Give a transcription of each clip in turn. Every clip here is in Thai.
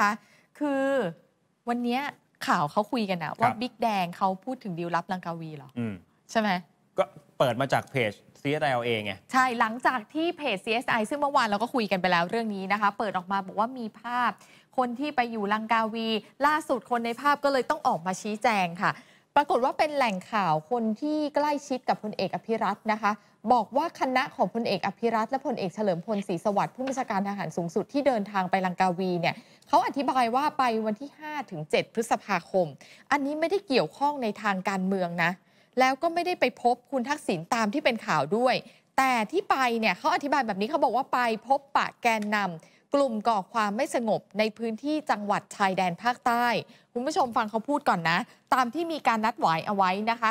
คะคือวันนี้ข่าวเขาคุยกันนะว่าบิ๊กแดงเขาพูดถึงดีลลับลังกาวีเหรอใช่ไหมก็เปิดมาจากเพจ CSI เองไง ใช่ หลังจากที่เพจ CSI ซึ่งเมื่อวานเราก็คุยกันไปแล้วเรื่องนี้นะคะ เปิดออกมาบอกว่ามีภาพคนที่ไปอยู่ลังกาวี ล่าสุดคนในภาพก็เลยต้องออกมาชี้แจงค่ะ ปรากฏว่าเป็นแหล่งข่าวคนที่ใกล้ชิดกับพลเอกอภิรัตน์นะคะบอกว่าคณะของพลเอกอภิรัตและพลเอกเฉลิมพลศรีสวัสดิ์ผู้บัญชาการทหารสูงสุดที่เดินทางไปลังกาวีเนี่ยเขาอธิบายว่าไปวันที่ 5 ถึง 7 พฤษภาคม อันนี้ไม่ได้เกี่ยวข้องในทางการเมืองนะ แล้วก็ไม่ได้ไปพบคุณทักษิณตามที่เป็นข่าวด้วย แต่ที่ไปเนี่ยเขาอธิบายแบบนี้เขาบอกว่าไปพบปะแกนนำ กลุ่มก่อความไม่สงบในพื้นที่จังหวัดชายแดนภาคใต้คุณผู้ชมฟังเขาพูดก่อนนะ ตามที่มีการนัดหวายเอาไว้นะคะ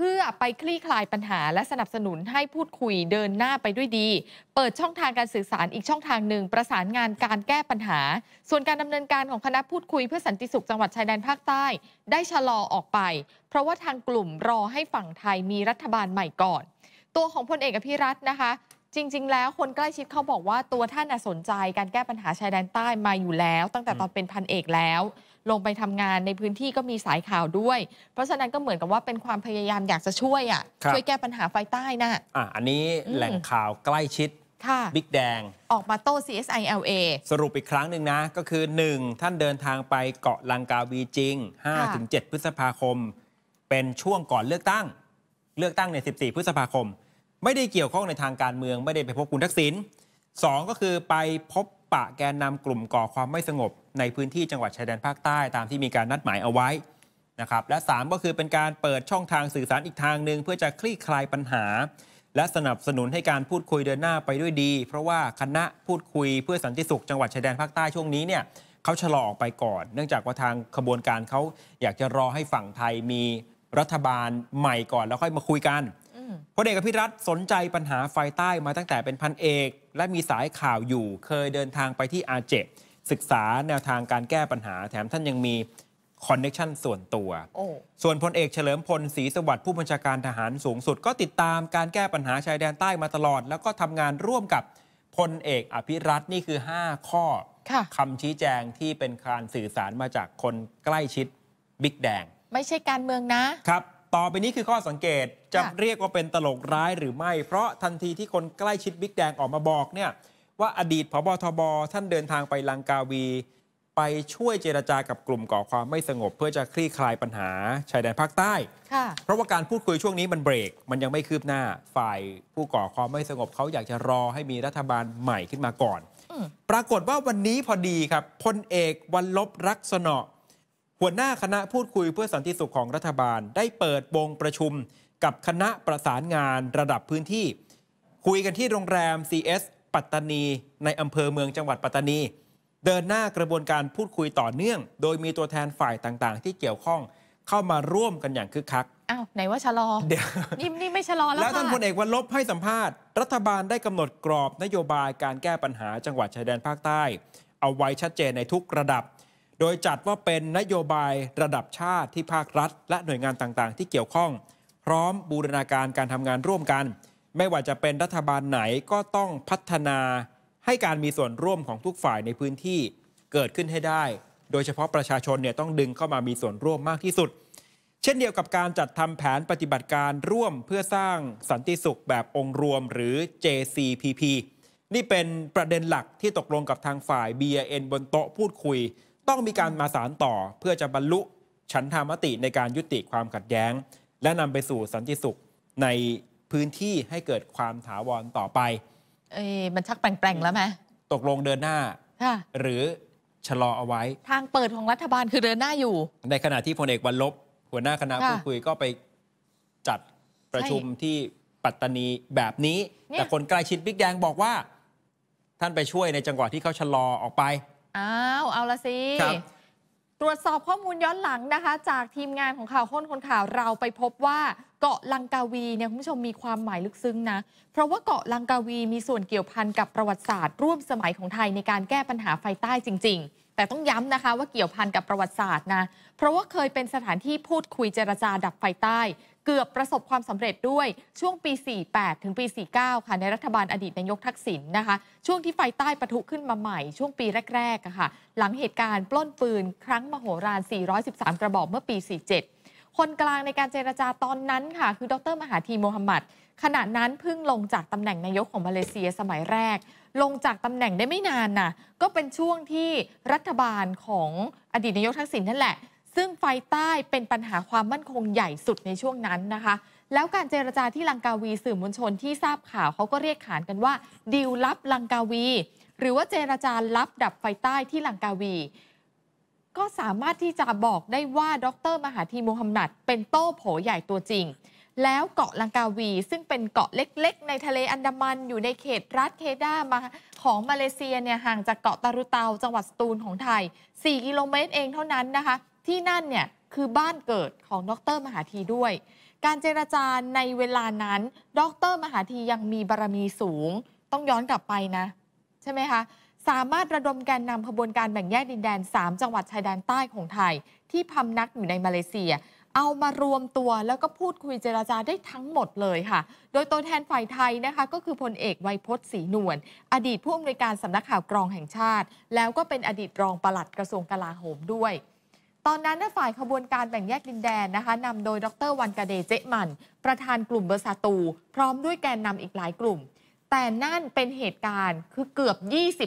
พื่อไปคลี่คลายปัญหาและสนับสนุนให้พูดคุยเดินหน้าไปด้วยดี เปิดช่องทางการสื่อสารอีกช่องทางหนึ่งประสานงานการแก้ปัญหา ส่วนการดำเนินการของคณะพูดคุยเพื่อสันติสุขจังหวัดชายแดนภาคใต้ ได้ชะลอออกไป เพราะว่าทางกลุ่มรอให้ฝั่งไทยมีรัฐบาลใหม่ก่อน ตัวของพลเอกอภิรัตน์นะคะ จริงๆ แล้วคนใกล้ชิดเขาบอกว่าตัวท่านสนใจ การแก้ปัญหาชายแดนใต้มาอยู่แล้วตั้งแต่ตอนเป็นพันเอกแล้วลงไปทำงานในพื้นที่ก็มีสายข่าวด้วย เพราะฉะนั้นก็เหมือนกับว่าเป็นความพยายามอยากจะช่วยอะ่ะช่วยแก้ปัญหาไฟใต้นะ่ะอ่ะอันนี้แหล่งข่าวใกล้ชิดบิ๊กแดงออกมาโต้ CSILA สรุปอีกครั้งหนึ่งนะ ก็คือ 1. ท่านเดินทางไปเกาะลังกาวีจริง 5-7 พฤษภาคม เป็นช่วงก่อนเลือกตั้ง เลือกตั้งใน 14 พฤษภาคม ไม่ได้เกี่ยวข้องในทางการเมืองไม่ได้ไปพบคุณทักษิณ2 ก็คือไปพบปะแกนนำกลุ่มก่อความไม่สงบในพื้นที่จังหวัดชายแดนภาคใต้ตามที่มีการนัดหมายเอาไว้นะครับและ 3 ก็คือเป็นการเปิดช่องทางสื่อสารอีกทางหนึ่งเพื่อจะคลี่คลายปัญหา และสนับสนุนให้การพูดคุยเดินหน้าไปด้วยดี เพราะว่าคณะพูดคุยเพื่อสันติสุขจังหวัดชายแดนภาคใต้ช่วงนี้เนี่ยเขาชะลอออกไปก่อน เนื่องจากว่าทางขบวนการเขาอยากจะรอให้ฝั่งไทยมีรัฐบาลใหม่ก่อน แล้วค่อยมาคุยกันพลเอกอภิรัตสนใจปัญหาไฟใต้มาตั้งแต่เป็นพันเอก และมีสายข่าวอยู่ เคยเดินทางไปที่อาเจศึกษาแนวทางการแก้ปัญหาแถมท่านยังมีคอนเน็ชันส่วนตัว ส่วนพลเอกเฉลิมพลศรีสวัสดิ์ผู้บัญชาการทหารสูงสุด ก็ติดตามการแก้ปัญหาชายแดนใต้มาตลอด แล้วก็ทำงานร่วมกับพลเอก อภิรัตนี่คือ 5 ข้อคำชี้แจงที่เป็นการสื่อสารมาจากคนใกล้ชิดบิ๊กแดงไม่ใช่การเมืองนะครับต่อไปนี้คือข้อสังเกตจะเรียกว่าเป็นตลกร้ายหรือไม่ เพราะทันทีที่คนใกล้ชิดบิ๊กแดงออกมาบอกเนี่ยว่าอดีตพบทบท่านเดินทางไปลังกาวี ไปช่วยเจรจากับกลุ่มก่อความไม่สงบ เพื่อจะคลี่คลายปัญหาชายแดนภาคใต้เพราะว่าการพูดคุยช่วงนี้มันเบรก มันยังไม่คืบหน้า ฝ่ายผู้ก่อความไม่สงบเขาอยากจะรอให้มีรัฐบาลใหม่ขึ้นมาก่อนปรากฏว่าวันนี้พอดีครับพลเอกวันลบรักษณะหัวหน้าคณะพูดคุยเพื่อสันติสุขของรัฐบาลได้เปิดวงประชุม กับคณะประสานงานระดับพื้นที่ คุยกันที่โรงแรม CS ปัตตานีในอำเภอเมืองจังหวัดปัตตานี เดินหน้ากระบวนการพูดคุยต่อเนื่อง โดยมีตัวแทนฝ่ายต่างๆ ที่เกี่ยวข้องเข้ามาร่วมกันอย่างคึกคัก อ้าว ไหนว่าชะลอเดี๋ยวนี่นี่ไม่ชะลอแล้วแล้วท่านพลเอกวันลบให้สัมภาษณ์ รัฐบาลได้กำหนดกรอบนโยบายการแก้ปัญหาจังหวัดชายแดนภาคใต้ เอาไว้ชัดเจนในทุกระดับโดยจัดว่าเป็นนโยบายระดับชาติที่ภาครัฐ และหน่วยงานต่าง ๆ ที่เกี่ยวข้อง พร้อมบูรณาการการทำงานร่วมกัน ไม่ว่าจะเป็นรัฐบาลไหนก็ต้องพัฒนาให้การมีส่วนร่วมของทุกฝ่ายในพื้นที่เกิดขึ้นให้ได้ โดยเฉพาะประชาชนเนี่ยต้องดึงเข้ามามีส่วนร่วมมากที่สุด เช่นเดียวกับการจัดทำแผนปฏิบัติการร่วมเพื่อสร้างสันติสุขแบบองค์รวมหรือ JCPP นี่เป็นประเด็นหลักที่ตกลงกับทางฝ่าย BIN บนโต๊ะพูดคุยต้องมีการมาสารต่อเพื่อจะบรรลุฉันทามติในการยุติความขัดแย้ง และนำไปสู่สันติสุขในพื้นที่ให้เกิดความถาวรต่อไป เอ้มันชักแปลงๆแล้วไหมตกลงเดินหน้าหรือ ชะลอเอาไว้ ทางเปิดของรัฐบาลคือเดินหน้าอยู่ ในขณะที่พลเอกวันลบ หัวหน้าคณะผพูดคุยก็ไปจัดประชุมที่ปัตตานีแบบนี้ แต่คนใกล้ชิดบิ๊กแดงบอกว่า ท่านไปช่วยในจังหวะที่เขาชะลอออกไปอ้าวเอาละสิ ตรวจสอบข้อมูลย้อนหลังนะคะ จากทีมงานของข่าวค้นคนข่าวเราไปพบว่าเกาะลังกาวีเนี่ยคุณผู้ชมมีความหมายลึกซึ้งนะเพราะว่าเกาะลังกาวีมีส่วนเกี่ยวพันกับประวัติศาสตร์ร่วมสมัยของไทยในการแก้ปัญหาไฟใต้จริง ๆ แต่ต้องย้ำนะคะว่าเกี่ยวพันกับประวัติศาสตร์นะเพราะว่าเคยเป็นสถานที่พูดคุยเจรจาดับไฟใต้ เกือบประสบความสำเร็จด้วย ช่วงปี 48 ถึงปี 49 ค่ะในรัฐบาลอดีตนายกทักษิณนนะคะช่วงที่ไฟใต้ปะทุขึ้นมาใหม่ช่วงปีแรกๆค่ะหลังเหตุการณ์ปล้นปืน ครั้งมโหฬาร413กระบอกเมื่อปี 47คนกลางในการเจรจาตอนนั้นค่ะ คือดร มหาธีโมฮัมหมัดขณะนั้นเพิ่งลงจากตำแหน่งนายกของมาเลเซียสมัยแรก ลงจากตำแหน่งได้ไม่นานน่ะก็เป็นช่วงที่รัฐบาลของอดีตนายกทักษิณนั่นแหละ ซึ่งไฟใต้เป็นปัญหาความมั่นคงใหญ่สุดในช่วงนั้นนะคะ แล้วการเจรจาที่ลังกาวีสื่อมวลชนที่ทราบข่าวเขาก็เรียกขานกันว่าดีลลับลังกาวี หรือว่าเจรจาลับดับไฟใต้ที่ลังกาวีก็สามารถที่จะบอกได้ว่าดรมหาธีมูฮัมหมัด เป็นโต้โผใหญ่ตัวจริง แล้วเกาะลังกาวี ซึ่งเป็นเกาะเล็กๆ ในทะเลอันดามันอยู่ในเขตรัฐเคดามาของมาเลเซียเนี่ยห่างจากเกาะตารุเตาจังหวัดสตูลของไทย 4 กิโลเมตรเองเท่านั้นนะคะ ที่นั่นเนี่ยคือบ้านเกิดของดรมหาธีด้วย การเจรจาในเวลานั้น ดรมหาธียังมีบารมีสูง ต้องย้อนกลับไปนะ ใช่ไหมคะสามารถระดมแกนนำขบวนการแบ่งแยกดินแดน 3 จังหวัดชายแดนใต้ของไทย ที่พำนักอยู่ในมาเลเซีย เอามารวมตัวแล้วก็พูดคุยเจราจาได้ทั้งหมดเลยค่ะ โดยตัวแทนฝ่ายไทยนะคะก็คือพลเอกไวยพจน์ศรีนวลอดีตผู้อำนวยการสำนักข่าวกรองแห่งชาติ แล้วก็เป็นอดีตรองปลัดกระทรวงกลาโหมด้วย ตอนนั้นฝ่ายขบวนการแบ่งแยกดินแดนนะคะนำโดยดรวันกาเดเจมัน ประธานกลุ่มเบอร์ซาตู พร้อมด้วยแกนนำอีกหลายกลุ่มแต่นั่นเป็นเหตุการณ์คือเกือบ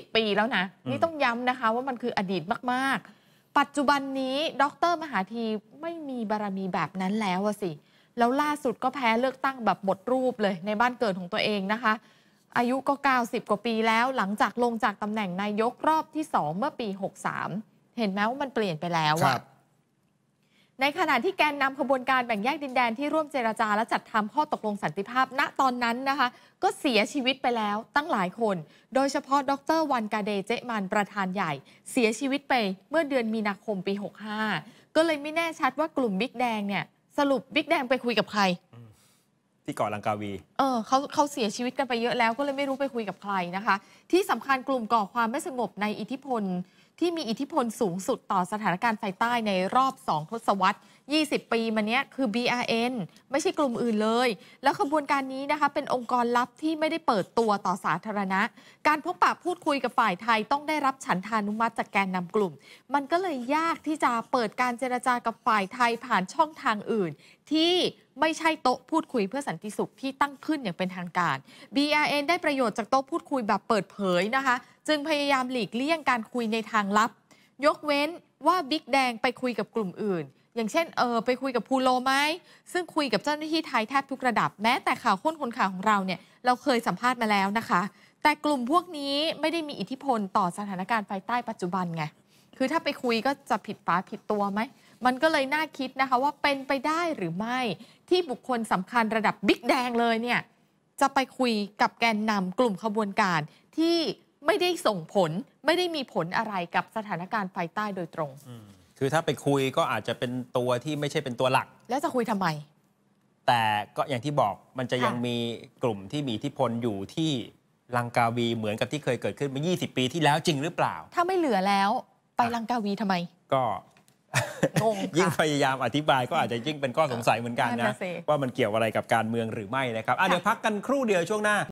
20 ปีแล้วนะ นี่ต้องย้ำนะคะว่ามันคืออดีตมาก ๆ ปัจจุบันนี้ดรมหาธีไม่มีบารมีแบบนั้นแล้วสิแล้วล่าสุดก็แพ้เลือกตั้งแบบหมดรูปเลยในบ้านเกิดของตัวเองนะคะ อายุก็90 กว่าปีแล้ว หลังจากลงจากตำแหน่งนายกรอบที่ 2 เมื่อปี 63 เห็นไหมว่ามันเปลี่ยนไปแล้วอะในขณะที่แกนนำขบวนการแบ่งแยกดินแดน ที่ร่วมเจรจาและจัดทำข้อตกลงสันติภาพณตอนนั้นนะคะก็เสียชีวิตไปแล้ว ตั้งหลายคน โดยเฉพาะดรวันกาเดเจมันประธานใหญ่ เสียชีวิตไปเมื่อเดือนมีนาคมปี65 ก็เลยไม่แน่ชัดว่ากลุ่มบิ๊กแดงเนี่ยสรุปบิ๊กแดงไปคุยกับใครที่เกาะลังกาวีเออเขาเขาเสียชีวิตกันไปเยอะแล้วก็เลยไม่รู้ไปคุยกับใครนะคะ ที่สำคัญกลุ่มก่อความไม่สงบในอิทธิพลที่มีอิทธิพลสูงสุดต่อสถานการณ์ไฟใต้ในรอบ2ทศวรรษ 20 ปีมานี้ยคือ BRN ไม่ใช่กลุ่มอื่นเลย แล้วขบวนการนี้นะคะเป็นองค์กรลับที่ไม่ได้เปิดตัวต่อสาธารณะ การพบปะพูดคุยกับฝ่ายไทยต้องได้รับฉันทานุมัติจากแกนนำกลุ่ม มันก็เลยยากที่จะเปิดการเจรจากับฝ่ายไทยผ่านช่องทางอื่น ที่ไม่ใช่โต๊ะพูดคุยเพื่อสันติสุขที่ตั้งขึ้นอย่างเป็นทางการ BRN ได้ประโยชน์จากโต๊ะพูดคุยแบบเปิดเผยนะคะ จึงพยายามหลีกเลี่ยงการคุยในทางลับ ยกเว้นว่าบิ๊กแดงไปคุยกับกลุ่มอื่น อย่างเช่นเออไปคุยกับพูโลไหมซึ่งคุยกับเจ้าหน้าที่ไทยแทบทุกระดับแม้แต่ข่าวข้นคนข่าวของเราเนี่ยเราเคยสัมภาษณ์มาแล้วนะคะ แต่กลุ่มพวกนี้ไม่ได้มีอิทธิพลต่อสถานการณ์ภายใต้ปัจจุบันไงคือถ้าไปคุยก็จะผิดฟ้าผิดตัวไหมมันก็เลยน่าคิดนะคะว่าเป็นไปได้หรือไม่ที่บุคคลสำคัญระดับบิ๊กแดงเลยเนี่ยจะไปคุยกับแกนนำกลุ่มขบวนการที่ไม่ได้ส่งผลไม่ได้มีผลอะไรกับสถานการณ์ภายใต้โดยตรงคือถ้าไปคุยก็อาจจะเป็นตัวที่ไม่ใช่เป็นตัวหลัก แล้วจะคุยทำไม แต่ก็อย่างที่บอกมันจะยังมีกลุ่มที่มีอิทธิพลอยู่ที่ ลังกาวีเหมือนกับที่เคยเกิดขึ้นมา20 ปีที่แล้วจริงหรือเปล่า ถ้าไม่เหลือแล้วไปลังกาวีทำไม ก็ยิ่งพยายามอธิบายก็อาจจะยิ่งเป็นข้อสงสัยเหมือนกันนะว่ามันเกี่ยวอะไรกับการเมืองหรือไม่นะครับเดี๋ยวพักกันครู่เดียวช่วงหน้า